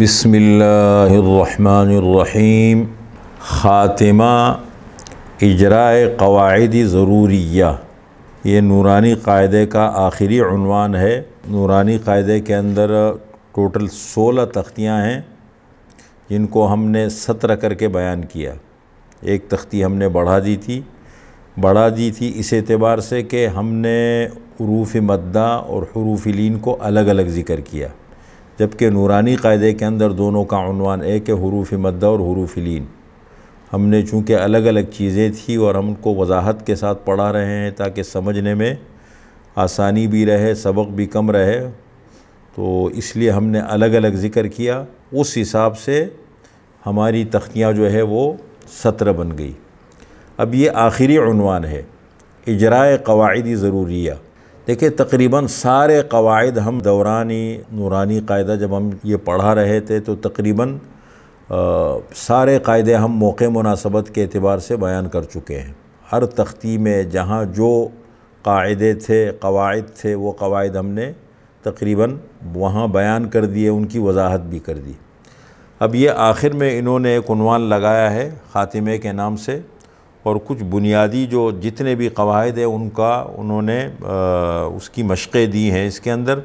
بسم اللہ الرحمن الرحیم خاتمہ اجراء قواعد ضروریہ یہ نورانی قاعدے کا آخری عنوان ہے نورانی قاعدے کے اندر ٹوٹل سولہ تختیاں ہیں جن کو ہم نے سترہ کر کے بیان کیا ایک تختی ہم نے بڑھا دی تھی بڑھا دی تھی اس اعتبار سے کہ ہم نے حروف مدہ اور حروف لین کو الگ الگ ذکر کیا جبکہ نورانی قاعدے کے اندر دونوں کا عنوان ایک ہے حروف مدہ اور حروف لین ہم نے چونکہ الگ الگ چیزیں تھیں اور ہم ان کو وضاحت کے ساتھ پڑھا رہے ہیں تاکہ سمجھنے میں آسانی بھی رہے سبق بھی کم رہے تو اس لیے ہم نے الگ الگ ذکر کیا اس حساب سے ہماری تختیاں جو ہے وہ سطر بن گئی اب یہ آخری عنوان ہے اجراء قواعدی ضروریہ دیکھیں تقریباً سارے قواعد ہم دورانی نورانی قاعدہ جب ہم یہ پڑھا رہے تھے تو تقریباً سارے قاعدے ہم موقع مناسبت کے اعتبار سے بیان کر چکے ہیں ہر تختی میں جہاں جو قاعدے تھے قواعد تھے وہ قواعد ہم نے تقریباً وہاں بیان کر دیے ان کی وضاحت بھی کر دی اب یہ آخر میں انہوں نے ایک عنوان لگایا ہے خاتمے کے نام سے اور کچھ بنیادی جو جتنے بھی قواعد ہیں ان کا انہوں نے اس کی مشقیں دی ہیں اس کے اندر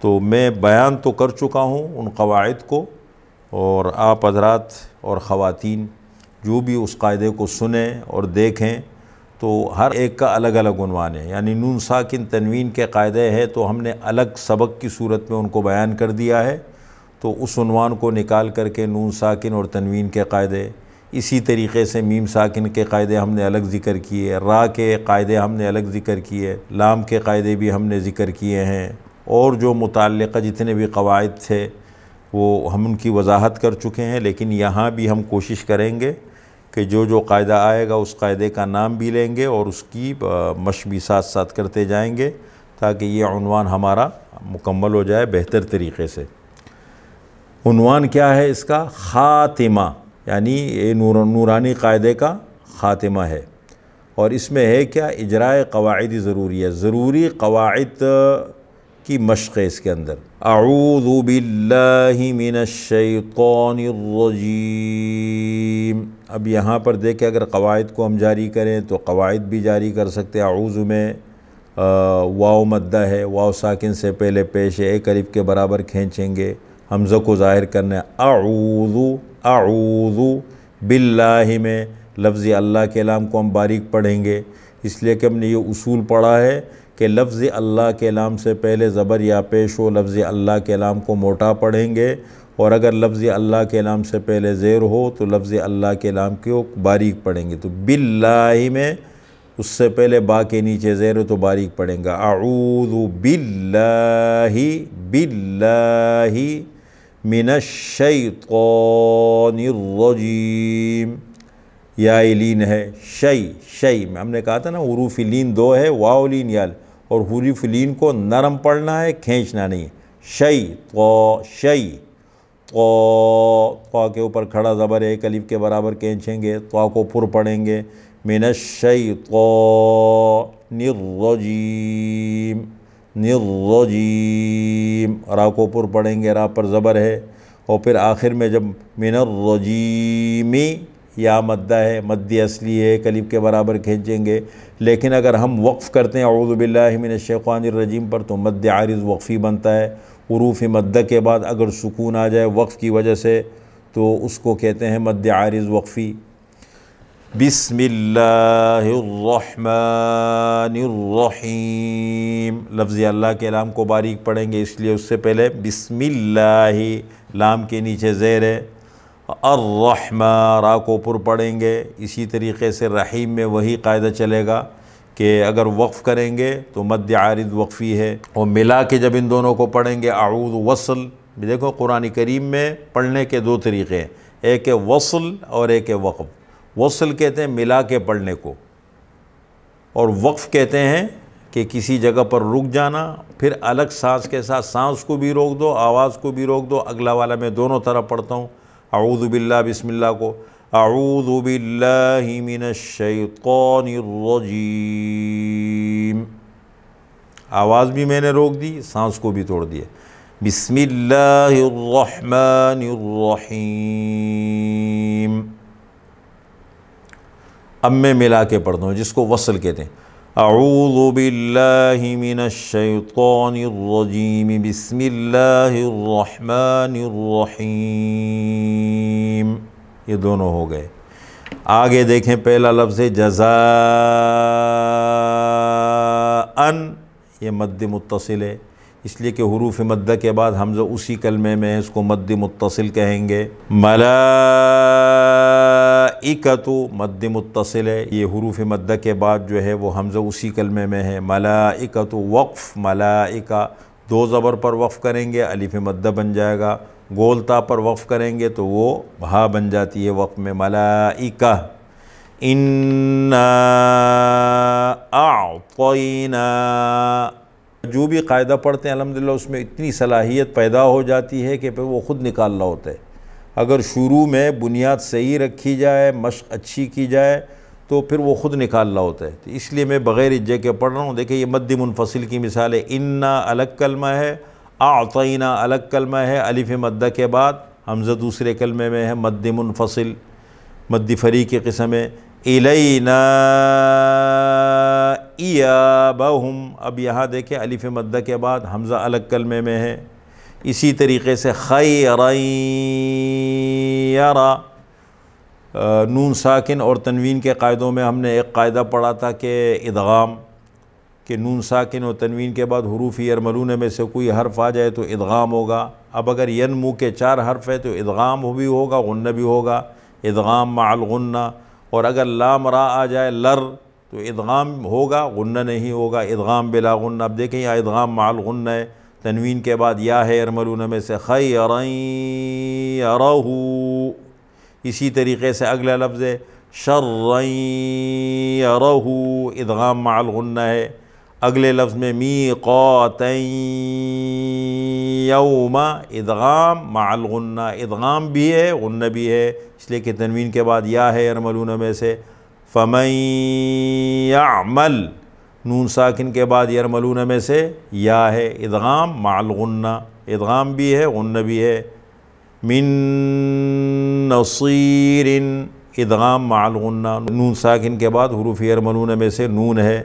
تو میں بیان تو کر چکا ہوں ان قواعد کو اور آپ حضرات اور خواتین جو بھی اس قاعدے کو سنیں اور دیکھیں تو ہر ایک کا الگ الگ عنوان ہے یعنی نون ساکن تنوین کے قاعدے ہیں تو ہم نے الگ سبق کی صورت میں ان کو بیان کر دیا ہے تو اس عنوان کو نکال کر کے نون ساکن اور تنوین کے قاعدے اسی طریقے سے میم ساکن کے قاعدے ہم نے الگ ذکر کیے را کے قاعدے ہم نے الگ ذکر کیے لام کے قاعدے بھی ہم نے ذکر کیے ہیں اور جو متعلقہ جتنے بھی قواعد تھے وہ ہم ان کی وضاحت کر چکے ہیں لیکن یہاں بھی ہم کوشش کریں گے کہ جو جو قاعدہ آئے گا اس قاعدے کا نام بھی لیں گے اور اس کی بھی ساتھ ساتھ کرتے جائیں گے تاکہ یہ عنوان ہمارا مکمل ہو جائے بہتر طریقے سے عنوان کیا ہے اس کا خاتمہ یعنی یہ نورانی قاعدے کا خاتمہ ہے اور اس میں ہے کیا اجراء قواعدی ضروری ہے ضروری قواعد کی مشق ہے اس کے اندر اعوذ باللہ من الشیطان الرجیم اب یہاں پر دیکھیں اگر قواعد کو ہم جاری کریں تو قواعد بھی جاری کر سکتے اعوذ میں واؤ مدہ ہے ساکن سے پہلے پیش ہے ایک قریب کے برابر کھینچیں گے حمزہ کو ظاہر کرنا ہے اعوذو باللہ میں لفظ اللہ کے علام کو ہم باریک پڑھیں گے اس لیے کہ ہم نے یہ اصول پڑھا ہے کہ لفظ اللہ کے علام سے پہلے زبر یا پیش ہو لفظ اللہ کے علام کو موٹا پڑھیں گے اور اگر لفظ اللہ کے علام سے پہلے زیر ہو تو لفظ اللہ کے علام کو باریک پڑھیں گے تو باللہ میں اس سے پہلے با کے نیچے زیر ہو تو باریک پڑھیں گے اعوذ باللہ باللہ من الشیطان الرجیم یا ہے شی شی میں ہم نے کہا تھا نا حروف لین دو ہے واو لین یال اور حروف لین کو نرم پڑھنا ہے کھینچنا نہیں شی شی طو طو کے اوپر کھڑا زبر ہے کلیف کے برابر کھینچیں گے طو کو پر پڑھیں گے من الشیطان الرجیم نروجیم را کو پر پڑھیں گے را پر زبر ہے اور پھر آخر میں جب مین الروجیمی یا مدہ ہے مدی اصلی ہے کلیب کے برابر کھینچیں گے لیکن اگر ہم وقف کرتے ہیں باللہ من الشیقان الرجیم پر تو مد عارض وقفی بنتا ہے عروف مدہ کے بعد اگر سکون آ جائے وقف کی وجہ سے تو اس کو کہتے ہیں مد عارض وقفی بسم اللہ الرحمن الرحیم لفظ اللہ کے لام کو باریک پڑھیں گے اس لیے اس سے پہلے بسم اللہ لام کے نیچے زیر ہے الرحمہ را کو پر پڑھیں گے اسی طریقے سے رحیم میں وہی قاعدہ چلے گا کہ اگر وقف کریں گے تو مد عارض وقفی ہے اور ملا کے جب ان دونوں کو پڑھیں گے اعوذ وصل دیکھو قرآن کریم میں پڑھنے کے دو طریقے ہیں ایک وصل اور ایک وقف وصل کہتے ہیں ملا کے پڑھنے کو اور وقف کہتے ہیں کہ کسی جگہ پر رک جانا پھر الگ سانس کے ساتھ سانس کو بھی روک دو آواز کو بھی روک دو اگلا والا میں دونوں طرح پڑھتا ہوں اعوذ باللہ بسم اللہ کو اعوذ باللہ من الشیطان الرجیم آواز بھی میں نے روک دی سانس کو بھی توڑ دیا بسم اللہ الرحمن الرحیم میں ملا کے پڑھ دوں جس کو وصل کہتے ہیں اعوذ باللہ من الشیطان الرجیم بسم اللہ الرحمن الرحیم یہ دونوں ہو گئے آگے دیکھیں پہلا لفظ ہے جزا ان یہ مد متصل ہے اس لیے کہ حروف مدہ کے بعد حمزہ اسی کلمے میں اس کو مد متصل کہیں گے ملا ملائکتو مد متصل ہے یہ حروف مدہ کے بعد جو ہے وہ حمزہ اسی کلمے میں ہے ملائکتو وقف ملائکہ دو زبر پر وقف کریں گے الف مدہ بن جائے گا گولتا پر وقف کریں گے تو وہ ہا بن جاتی ہے وقف میں ملائکہ اِنَّا اَعْطَيْنَا جو بھی قاعدہ پڑھتے ہیں الحمدللہ اس میں اتنی صلاحیت پیدا ہو جاتی ہے کہ پھر وہ خود نکال رہا ہوتا ہے اگر شروع میں بنیاد صحیح رکھی جائے مشق اچھی کی جائے تو پھر وہ خود نکال رہا ہوتا ہے تو اس لیے میں بغیر اجے کے پڑھ رہا ہوں دیکھیں یہ مد منفصل کی مثال ہے انا الگ کلمہ ہے آطینہ الگ کلمہ ہے الف مدہ کے بعد حمزہ دوسرے کلمے میں ہے منفصل مد فری کی قسم ہے الینا ایابہم اب یہاں دیکھیں الف مدہ کے بعد حمزہ الگ کلمے میں ہے اسی طریقے سے خیرا نون ساکن اور تنوین کے قاعدوں میں ہم نے ایک قاعدہ پڑھا تھا کہ ادغام کہ نون ساکن اور تنوین کے بعد حروفی ایرملون میں سے کوئی حرف آ جائے تو ادغام ہوگا اب اگر ین کے چار حرف ہے تو ادغام بھی ہوگا غنہ بھی ہوگا ادغام مع الغنہ اور اگر لام را آ جائے لر تو ادغام ہوگا غنہ نہیں ہوگا ادغام بلا غنہ اب دیکھیں یہاں ادغام مع الغنہ ہے تنوین کے بعد یا ہے ارملون میں سے خی ارہو اسی طریقے سے اگلا لفظ ہے شرعین رحو ادغام مع الغنہ ہے اگلے لفظ میں می قت یوم ادغام مع الغنہ ادغام بھی ہے غنہ بھی ہے اس لیے کہ تنوین کے بعد یا ہے ارملون میں سے فمن فمینل نون ساکن کے بعد یرملون میں سے یا ہے ادغام مالغنّہ ادغام بھی ہے غنہ بھی ہے من نصیر ادغام مال غنا نون ساکن کے بعد حروف یرملون میں سے نون ہے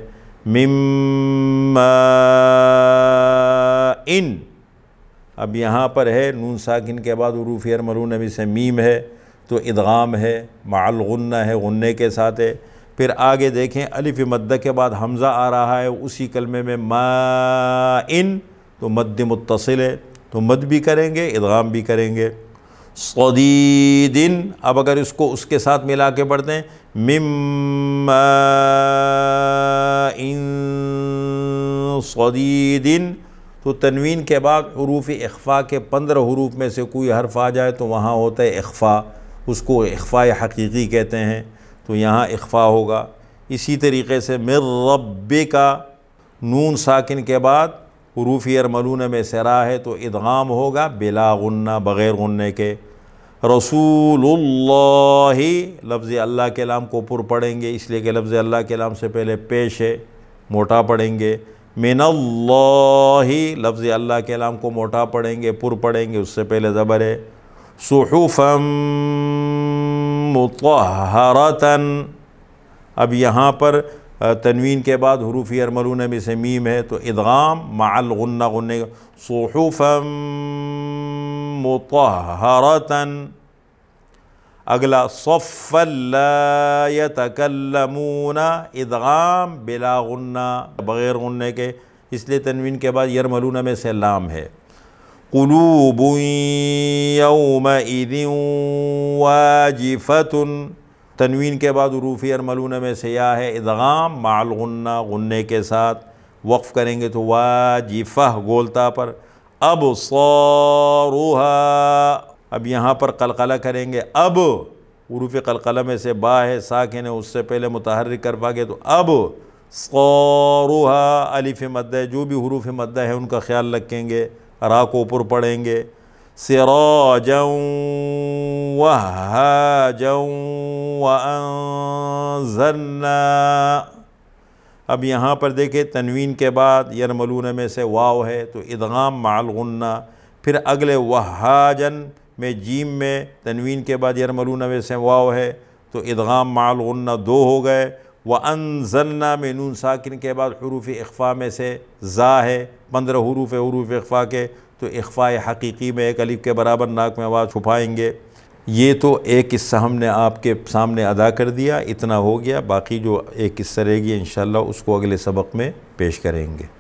ان اب یہاں پر ہے نون ساکن کے بعد حروف یرملون میں سے میم ہے تو ادغام ہے مالغنّہ ہے غنے کے ساتھ ہے پھر آگے دیکھیں الف مدہ کے بعد حمزہ آ رہا ہے اسی کلمے میں ما ان تو مد متصل ہے تو مد بھی کریں گے ادغام بھی کریں گے صدید اب اگر اس کو اس کے ساتھ ملا کے پڑھتے ہیں مم ان دن تو تنوین کے بعد حروف اخفاء کے پندرہ حروف میں سے کوئی حرف آ جائے تو وہاں ہوتا ہے اخفاء اس کو اخفاء حقیقی کہتے ہیں تو یہاں اخفا ہوگا اسی طریقے سے مر رب کا نون ساکن کے بعد حروف ارملون میں سرا ہے تو ادغام ہوگا بلا غنہ بغیر غنے کے رسول اللہ لفظ اللہ کے لام کو پر پڑھیں گے اس لیے کہ لفظ اللہ کے لام سے پہلے پیش ہے موٹا پڑھیں گے من اللہ لفظ اللہ کے لام کو موٹا پڑھیں گے پر پڑھیں گے اس سے پہلے زبر ہے صحفم مطہرتن اب یہاں پر تنوین کے بعد حروفی میں سے میم ہے تو ادغام مع غنے صحفا مطہرتا اگلا لا یتکلمون ادغام بلا غنہ بغیر غنے کے اس لیے تنوین کے بعد میں سے لام ہے قلوب یومئذ واجفت تنوین کے بعد عروفی ارملون میں سے یا ہے ادغام الغنہ غنے کے ساتھ وقف کریں گے تو واجفہ گولتا پر اب صاروہا اب یہاں پر قلقلہ کریں گے اب عروف قلقلہ میں سے با ہے ساک نے اس سے پہلے متحرک کر پا کے تو اب صاروہا الف مدہ جو بھی حروف مدہ ہے ان کا خیال رکھیں گے را اوپر پڑھیں گے سراجا جوں وانزلنا اب یہاں پر دیکھیں تنوین کے بعد یرملون میں سے واو ہے تو ادغام معلغنا پھر اگلے وھاجن میں جیم میں تنوین کے بعد یرملون میں سے واو ہے تو ادغام معلغنا دو ہو گئے وَأَنزَلْنَا ان ضنع میں نون ساکن کے بعد حروف اخفاء میں سے زا ہے پندرہ حروف حروف اخفاء کے تو اخفاء حقیقی میں ایک علیف کے برابر ناک میں آواز چھپائیں گے یہ تو ایک قصہ ہم نے آپ کے سامنے ادا کر دیا اتنا ہو گیا باقی جو ایک قصہ رہے گی انشاءاللہ اس کو اگلے سبق میں پیش کریں گے